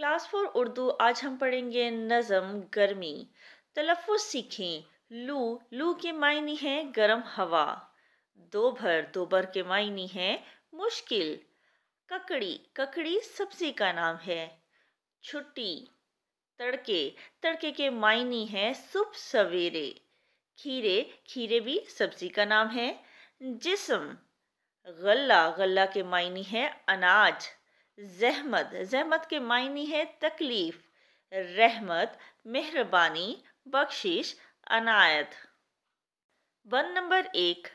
class four Urdu आज हम पढ़ेंगे नज़म गर्मी तलफ़ सीखें लू लू के मायने हैं गर्म हवा दोभर दोबर के मायने हैं मुश्किल ककड़ी ककड़ी सब्जी का नाम है छुट्टी तड़के तड़के के मायने हैं सुबह सवेरे खीरे खीरे भी सब्जी का नाम है जिसम गल्ला गल्ला के मायने है अनाज जहमत जहमत के मायने है तकलीफ रहमत मेहरबानी बख्शिश अनायत वन नंबर एक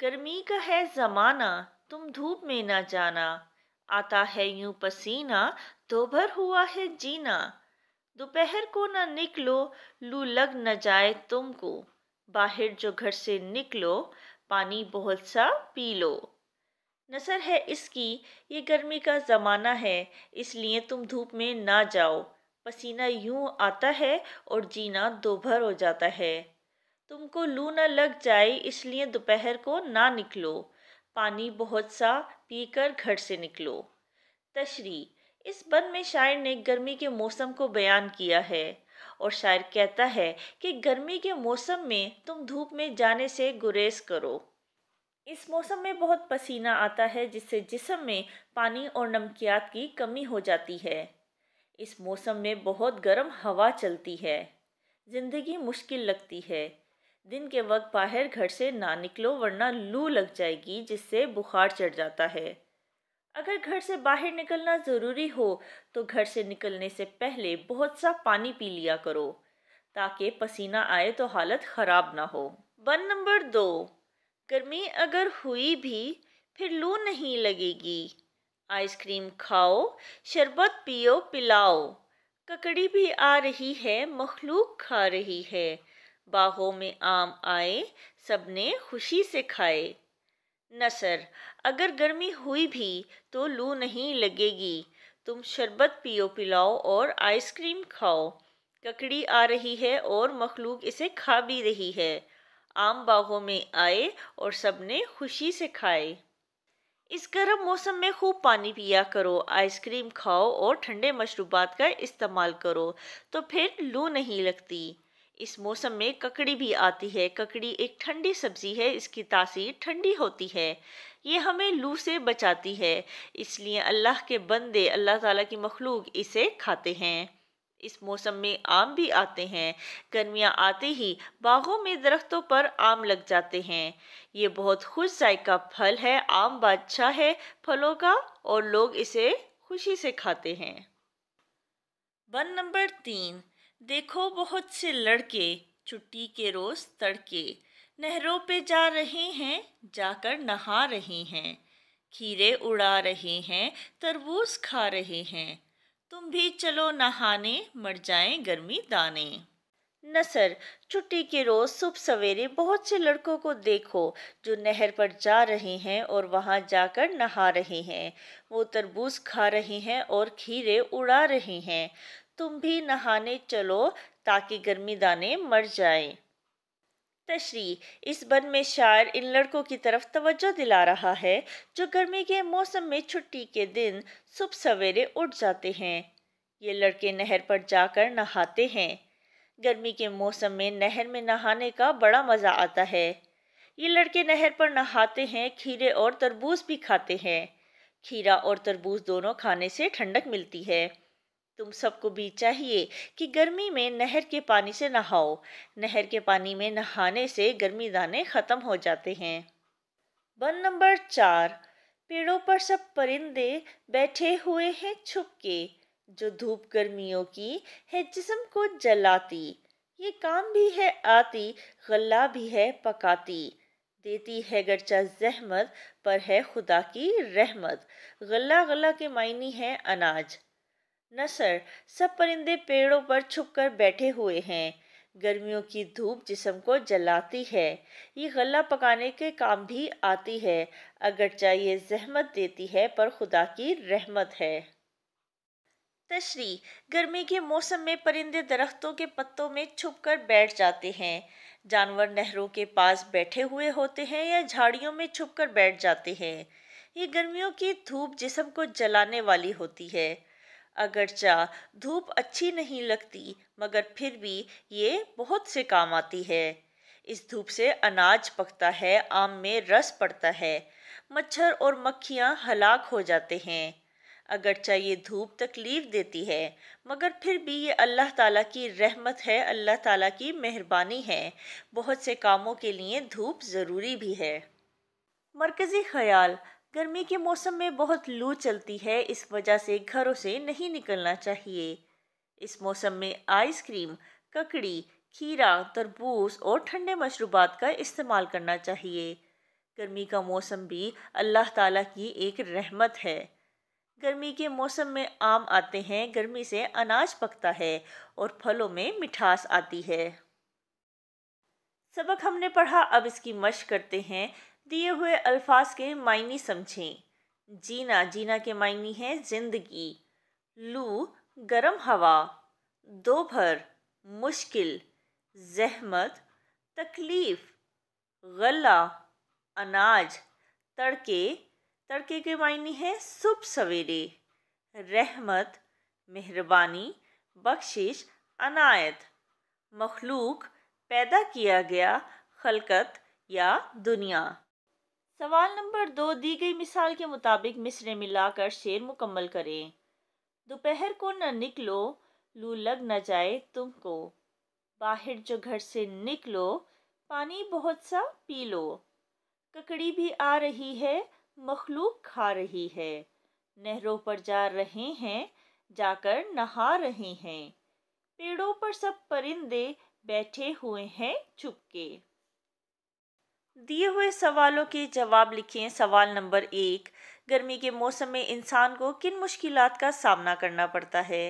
गर्मी का है ज़माना तुम धूप में ना जाना आता है यूं पसीना तो भर हुआ है जीना दोपहर को ना निकलो लू लग न जाए तुमको बाहर जो घर से निकलो पानी बहुत सा पी लो नसर है इसकी ये गर्मी का ज़माना है इसलिए तुम धूप में ना जाओ पसीना यूं आता है और जीना दोभर हो जाता है तुमको लू ना लग जाए इसलिए दोपहर को ना निकलो पानी बहुत सा पीकर घर से निकलो तशरी इस बंद में शायर ने गर्मी के मौसम को बयान किया है और शायर कहता है कि गर्मी के मौसम में तुम धूप में जाने से गुरेज करो इस मौसम में बहुत पसीना आता है जिससे जिसम में पानी और नमकियात की कमी हो जाती है इस मौसम में बहुत गर्म हवा चलती है ज़िंदगी मुश्किल लगती है दिन के वक्त बाहर घर से ना निकलो वरना लू लग जाएगी जिससे बुखार चढ़ जाता है अगर घर से बाहर निकलना ज़रूरी हो तो घर से निकलने से पहले बहुत सा पानी पी लिया करो ताकि पसीना आए तो हालत ख़राब ना हो वन नंबर दो गर्मी अगर हुई भी फिर लू नहीं लगेगी आइसक्रीम खाओ शरबत पियो पिलाओ ककड़ी भी आ रही है मखलूक खा रही है बाहों में आम आए सबने खुशी से खाए न सर अगर गर्मी हुई भी तो लू नहीं लगेगी तुम शरबत पियो पिलाओ और आइसक्रीम खाओ ककड़ी आ रही है और मखलूक इसे खा भी रही है आम बागों में आए और सबने खुशी से खाए इस गर्म मौसम में खूब पानी पिया करो आइसक्रीम खाओ और ठंडे मशरूबात का इस्तेमाल करो तो फिर लू नहीं लगती इस मौसम में ककड़ी भी आती है ककड़ी एक ठंडी सब्जी है इसकी तासीर ठंडी होती है ये हमें लू से बचाती है इसलिए अल्लाह के बंदे अल्लाह ताला की मखलूक इसे खाते हैं इस मौसम में आम भी आते हैं गर्मियाँ आते ही बागों में दरख्तों पर आम लग जाते हैं ये बहुत खुश जायका फल है आम बादशाह है फलों का और लोग इसे खुशी से खाते हैं वन नंबर तीन देखो बहुत से लड़के छुट्टी के रोज़ तड़के नहरों पे जा रहे हैं जाकर नहा रहे हैं खीरे उड़ा रहे हैं तरबूज खा रहे हैं तुम भी चलो नहाने मर जाए गर्मी दाने नसर छुट्टी के रोज़ सुबह सवेरे बहुत से लड़कों को देखो जो नहर पर जा रहे हैं और वहाँ जाकर नहा रहे हैं वो तरबूज खा रहे हैं और खीरे उड़ा रहे हैं तुम भी नहाने चलो ताकि गर्मी दाने मर जाए तशरी इस बन में शायर इन लड़कों की तरफ तवज्जो दिला रहा है जो गर्मी के मौसम में छुट्टी के दिन सुबह सवेरे उठ जाते हैं ये लड़के नहर पर जाकर नहाते हैं गर्मी के मौसम में नहर में नहाने का बड़ा मज़ा आता है ये लड़के नहर पर नहाते हैं खीरे और तरबूज भी खाते हैं खीरा और तरबूज दोनों खाने से ठंडक मिलती है तुम सबको भी चाहिए कि गर्मी में नहर के पानी से नहाओ नहर के पानी में नहाने से गर्मी दाने ख़त्म हो जाते हैं वन नंबर चार पेड़ों पर सब परिंदे बैठे हुए हैं छुप के जो धूप गर्मियों की है जिसम को जलाती ये काम भी है आती गल्ला भी है पकाती देती है गरचा जहमत पर है खुदा की रहमत गल्ला गल्ला के मायनी है अनाज न सर सब परिंदे पेड़ों पर छुपकर बैठे हुए हैं गर्मियों की धूप जिसम को जलाती है ये गला पकाने के काम भी आती है अगर चाहिए जहमत देती है पर खुदा की रहमत है तशरी गर्मी के मौसम में परिंदे दरख्तों के पत्तों में छुपकर बैठ जाते हैं जानवर नहरों के पास बैठे हुए होते हैं या झाड़ियों में छुपकर बैठ जाते हैं ये गर्मियों की धूप जिसम को जलाने वाली होती है अगरचा धूप अच्छी नहीं लगती मगर फिर भी ये बहुत से काम आती है इस धूप से अनाज पकता है आम में रस पड़ता है मच्छर और मक्खियाँ हलाक हो जाते हैं अगरचा ये धूप तकलीफ़ देती है मगर फिर भी ये अल्लाह ताला की रहमत है अल्लाह ताला की मेहरबानी है बहुत से कामों के लिए धूप ज़रूरी भी है मरकज़ी ख्याल गर्मी के मौसम में बहुत लू चलती है इस वजह से घरों से नहीं निकलना चाहिए इस मौसम में आइसक्रीम ककड़ी खीरा तरबूज और ठंडे मशरूबात का इस्तेमाल करना चाहिए गर्मी का मौसम भी अल्लाह ताला की एक रहमत है गर्मी के मौसम में आम आते हैं गर्मी से अनाज पकता है और फलों में मिठास आती है सबक हमने पढ़ा अब इसकी मश करते हैं दिए हुए अल्फाज के मायने समझें जीना जीना के मायने हैं ज़िंदगी लू गर्म हवा दोपहर मुश्किल जहमत तकलीफ़ गला अनाज तड़के तड़के के मायने हैं सुबह सवेरे रहमत मेहरबानी बख्शिश अनायत मखलूक पैदा किया गया खलकत या दुनिया सवाल नंबर दो दी गई मिसाल के मुताबिक मिसरे मिलाकर शेर मुकम्मल करें दोपहर को न निकलो लू लग न जाए तुमको बाहर जो घर से निकलो पानी बहुत सा पी लो ककड़ी भी आ रही है मखलूक खा रही है नहरों पर जा रहे हैं जाकर नहा रहे हैं पेड़ों पर सब परिंदे बैठे हुए हैं चुपके दिए हुए सवालों के जवाब लिखें सवाल नंबर एक गर्मी के मौसम में इंसान को किन मुश्किल का सामना करना पड़ता है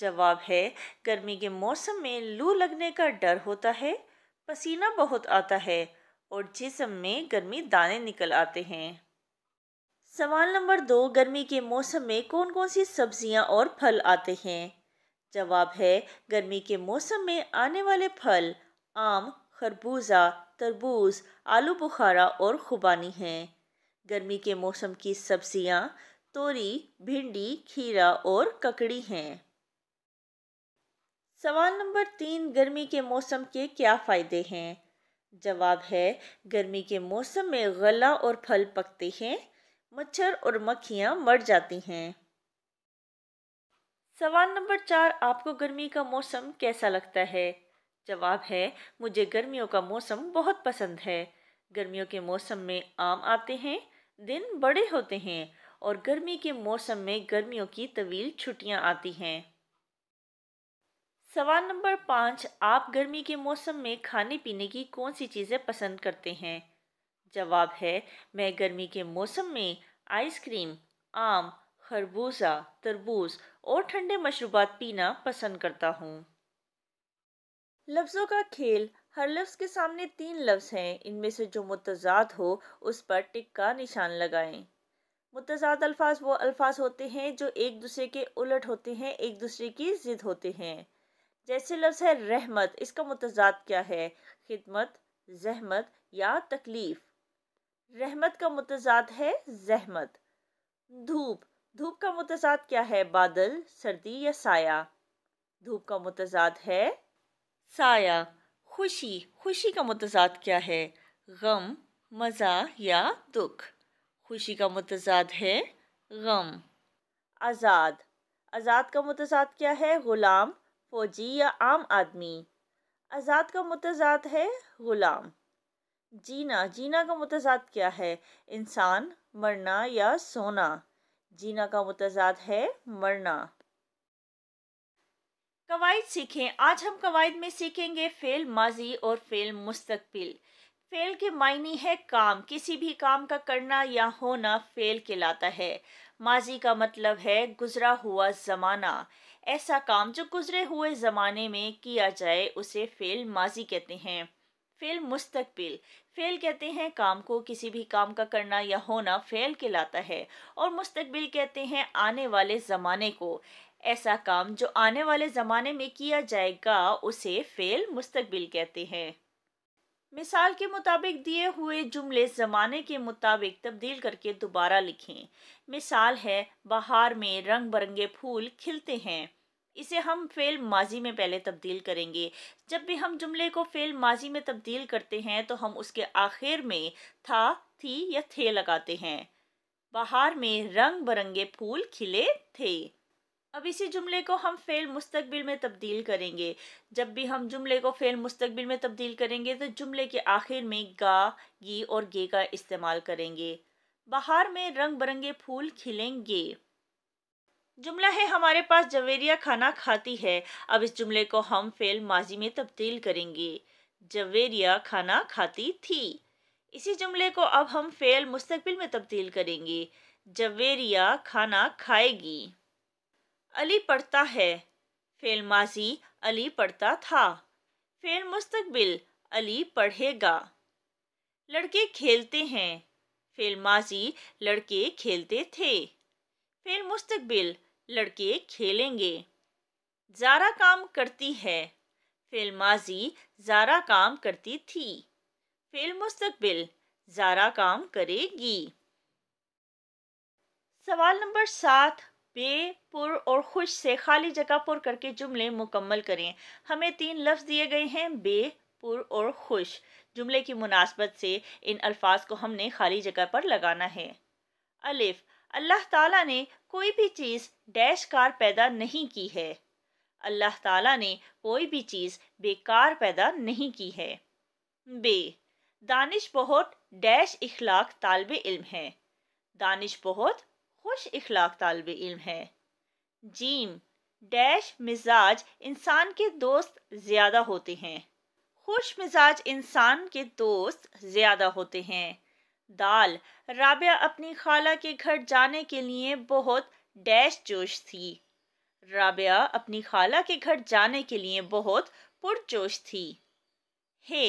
जवाब है गर्मी के मौसम में लू लगने का डर होता है पसीना बहुत आता है और जिसम में गर्मी दाने निकल आते हैं सवाल नंबर दो गर्मी के मौसम में कौन कौन सी सब्जियां और फल आते हैं जवाब है गर्मी के मौसम में आने वाले फल आम खरबूजा तरबूज आलू बुखारा और खुबानी हैं गर्मी के मौसम की सब्जियां तोरी भिंडी खीरा और ककड़ी हैं सवाल नंबर तीन गर्मी के मौसम के क्या फ़ायदे हैं जवाब है गर्मी के मौसम में गला और फल पकते हैं मच्छर और मक्खियाँ मर जाती हैं सवाल नंबर चार आपको गर्मी का मौसम कैसा लगता है जवाब है मुझे गर्मियों का मौसम बहुत पसंद है गर्मियों के मौसम में आम आते हैं दिन बड़े होते हैं और गर्मी के मौसम में गर्मियों की तवील छुट्टियां आती हैं सवाल नंबर पाँच आप गर्मी के मौसम में खाने पीने की कौन सी चीज़ें पसंद करते हैं जवाब है मैं गर्मी के मौसम में आइसक्रीम आम खरबूजा तरबूज और ठंडे मशरूबात पीना पसंद करता हूँ लफ्ज़ों का खेल हर लफ्ज़ के सामने तीन लफ्ज़ हैं इनमें से जो मुतजाद हो उस पर टिक का निशान लगाएं मुतजाद अल्फाज वो अल्फाज होते हैं जो एक दूसरे के उलट होते हैं एक दूसरे की ज़िद होते हैं जैसे लफ्ज़ है रहमत इसका मुतजाद क्या है खिदमत जहमत या तकलीफ़ रहमत का मुतजाद है जहमत धूप धूप का मुतजाद क्या है बादल सर्दी या साया धूप का मुतजाद है साया खुशी खुशी का मतजाद क्या है गम मज़ा या दुख खुशी का मतजाद है गम आज़ाद आज़ाद का मतजाद क्या है ग़ुलाम फौजी या आम आदमी आज़ाद का मतजाद है ग़ुलाम जीना जीना का मतजाद क्या है इंसान मरना या सोना जीना का मतजाद है मरना कवायद सीखें आज हम कवायद में सीखेंगे फेल माजी और फेल मुस्तकबिल फेल के मायने है काम किसी भी काम का करना या होना फेल कहलाता है माजी का मतलब है गुजरा हुआ ज़माना ऐसा काम जो गुजरे हुए ज़माने में किया जाए उसे फेल माजी कहते हैं फेल मुस्तकबिल फेल कहते हैं काम को किसी भी काम का करना या होना फेल कहलाता है और मुस्तकबिल कहते हैं आने वाले ज़माने को ऐसा काम जो आने वाले ज़माने में किया जाएगा उसे फेल मुस्तकबिल कहते हैं मिसाल के मुताबिक दिए हुए जुमले ज़माने के मुताबिक तब्दील करके दोबारा लिखें मिसाल है बाहर में रंग बिरंगे फूल खिलते हैं इसे हम फेल माजी में पहले तब्दील करेंगे जब भी हम जुमले को फेल माजी में तब्दील करते हैं तो हम उसके आखिर में था थी या थे लगाते हैं बाहर में रंग बिरंगे फूल खिले थे अब इसी जुमले को हम फ़ेल मुस्तकबिल में तब्दील करेंगे जब भी हम जुमले को फ़ेल मुस्तकबिल में तब्दील करेंगे तो जुमले के आखिर में गा गी और गे का इस्तेमाल करेंगे बाहर में रंग बिरंगे फूल खिलेंगे जुमला है हमारे पास जवेरिया खाना खाती है अब इस जुमले को हम फेल माजी में तब्दील करेंगे जवेरिया खाना खाती थी इसी जुमले को अब हम फेल मुस्तकबिल में तब्दील करेंगे जवेरिया खाना खाएगी अली पढ़ता है फेल माजी अली पढ़ता था फेल मुस्तकबिल अली पढ़ेगा लड़के खेलते हैं फेल माजी लड़के खेलते थे फेल मुस्तकबिल लड़के खेलेंगे जारा काम करती है फेल माजी जारा काम करती थी फेल मुस्तकबिल जारा काम करेगी सवाल नंबर सात बे पुर और खुश से खाली जगह पुर करके जुमले मुकम्मल करें हमें तीन लफ्ज़ दिए गए हैं बे पुर और खुश जुमले की मुनासबत से इन अल्फाज को हमने खाली जगह पर लगाना है अलिफ अल्लाह ताला ने कोई भी चीज़ डैश कार पैदा नहीं की है अल्लाह ताला ने कोई भी चीज़ बेकार पैदा नहीं की है बे दानिश बहुत डैश इखलाक तालब इल्म है दानिश बहुत खुश इखलाक तलब इल्म है जीम डैश मिजाज इंसान के दोस्त ज़्यादा होते हैं खुश मिजाज इंसान के दोस्त ज़्यादा होते हैं दाल राबिया अपनी खाला के घर जाने के लिए बहुत डैश जोश थी राबिया अपनी खाला के घर जाने के लिए बहुत पुरजोश थी हे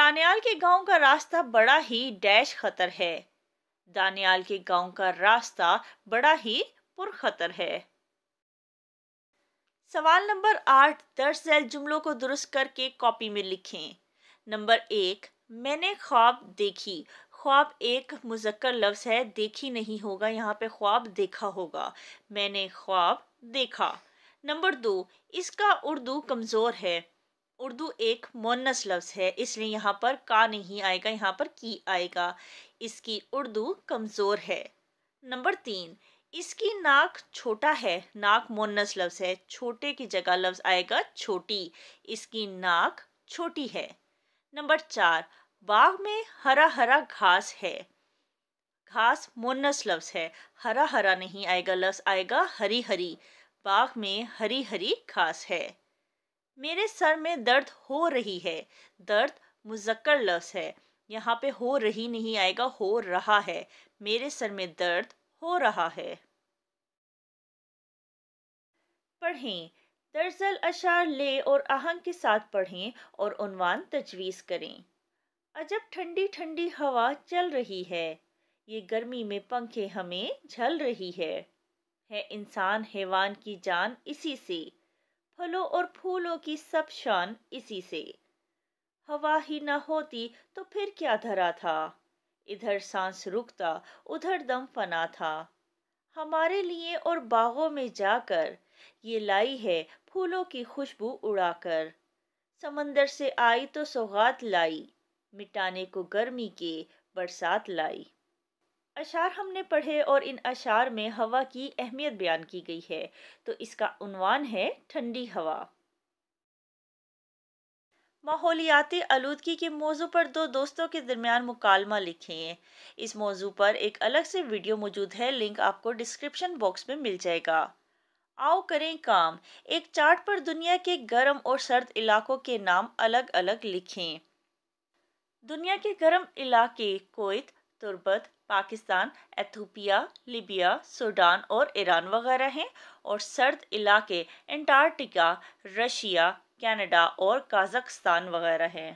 दानियाल के गांव का रास्ता बड़ा ही डैश खतर है दानियाल के गांव का रास्ता बड़ा ही पुरखतर है सवाल नंबर आठ दर्ज जैल जुमलों को दुरुस्त करके कॉपी में लिखें नंबर एक मैंने ख्वाब देखी ख्वाब एक मुजक्कर लफ्ज़ है देखी नहीं होगा यहाँ पे ख्वाब देखा होगा मैंने ख्वाब देखा नंबर दो इसका उर्दू कमज़ोर है उर्दू एक मोनस लफ्ज़ है इसलिए यहाँ पर का नहीं आएगा यहाँ पर की आएगा इसकी उर्दू कमज़ोर है नंबर तीन इसकी नाक छोटा है नाक मोनस लफ्ज़ है छोटे की जगह लफ्ज़ आएगा छोटी इसकी नाक छोटी है नंबर चार बाग में हरा हरा घास है घास मोनस लफ्ज़ है हरा हरा नहीं आएगा लफ्ज़ आएगा हरी हरी बाग में हरी हरी घास है मेरे सर में दर्द हो रही है दर्द मुजक्कर लफ्स है यहाँ पे हो रही नहीं आएगा हो रहा है मेरे सर में दर्द हो रहा है पढ़ें दरअसल अशार ले और आहंग के साथ पढ़ें और उनवान तजवीज़ करें अजब ठंडी ठंडी हवा चल रही है ये गर्मी में पंखे हमें झल रही है है इंसान हैवान की जान इसी से फलों और फूलों की सब शान इसी से हवा ही न होती तो फिर क्या धरा था इधर सांस रुकता उधर दम फना था हमारे लिए और बागों में जाकर ये लाई है फूलों की खुशबू उड़ाकर समंदर से आई तो सौगात लाई मिटाने को गर्मी के बरसात लाई अशार हमने पढ़े और इन अशार में हवा की अहमियत बयान की गई है तो इसका उनवान है ठंडी हवा माहौलियाती आलूदगी के मौजू पर दो दोस्तों के दरमियान मुकालमा लिखें इस मौजू पर एक अलग से वीडियो मौजूद है लिंक आपको डिस्क्रिप्शन बॉक्स में मिल जाएगा आओ करें काम एक चार्ट पर दुनिया के गर्म और सर्द इलाकों के नाम अलग अलग लिखें दुनिया के गर्म इलाके Kuwait Turbat Pakistan Ethiopia Libya Sudan और ईरान वगैरह हैं और सर्द इलाके एंटार्टिका रशिया कनाडा और कजाकस्तान वगैरह हैं